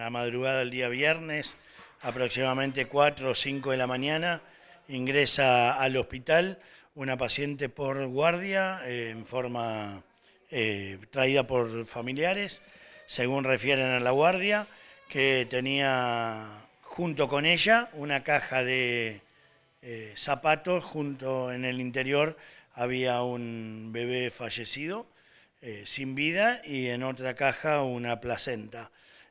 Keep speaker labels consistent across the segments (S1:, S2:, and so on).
S1: la madrugada del día viernes, aproximadamente 4 o 5 de la mañana, ingresa al hospital una paciente por guardia eh, en forma eh, traída por familiares, según refieren a la guardia, que tenía junto con ella una caja de eh, zapatos, junto en el interior había un bebé fallecido sin vida y en otra caja una placenta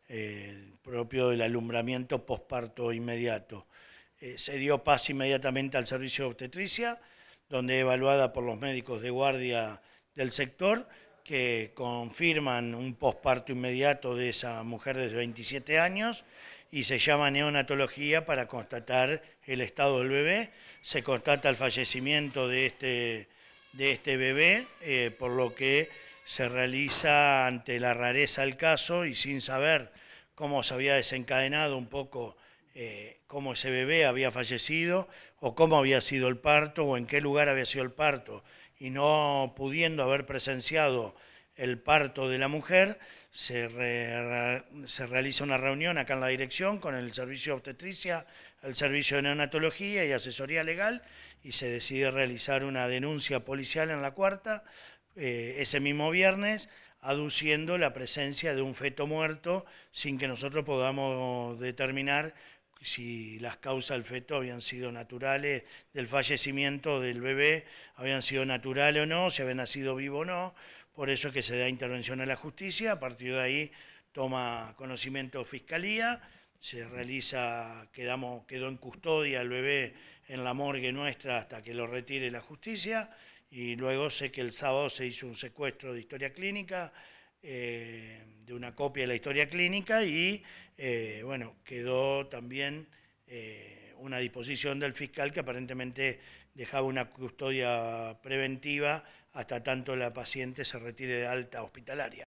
S1: el propio del alumbramiento posparto inmediato. Eh, se dio paz inmediatamente al servicio de obstetricia, donde evaluada por los médicos de guardia del sector, que confirman un posparto inmediato de esa mujer de 27 años y se llama neonatología para constatar el estado del bebé. Se constata el fallecimiento de este, este bebé, eh, por lo que se realiza ante la rareza del caso y sin saber cómo se había desencadenado un poco eh, cómo ese bebé había fallecido o cómo había sido el parto o en qué lugar había sido el parto. Y no pudiendo haber presenciado el parto de la mujer, se, realiza una reunión acá en la dirección con el servicio de obstetricia, el servicio de neonatología y asesoría legal y se decide realizar una denuncia policial en la cuarta eh, ese mismo viernes aduciendo la presencia de un feto muerto sin que nosotros podamos determinar si las causas del feto habían sido naturales, del fallecimiento del bebé habían sido naturales o no, si había nacido vivo o no. Por eso es que se da intervención a la justicia, a partir de ahí toma conocimiento fiscalía, se realiza, quedamos, quedó en custodia el bebé en la morgue nuestra hasta que lo retire la justicia y luego sé que el sábado se hizo un secuestro de historia clínica, eh, de una copia de la historia clínica y, eh, bueno, quedó también eh, una disposición del fiscal que aparentemente dejaba una custodia preventiva hasta tanto la paciente se retire de alta hospitalaria.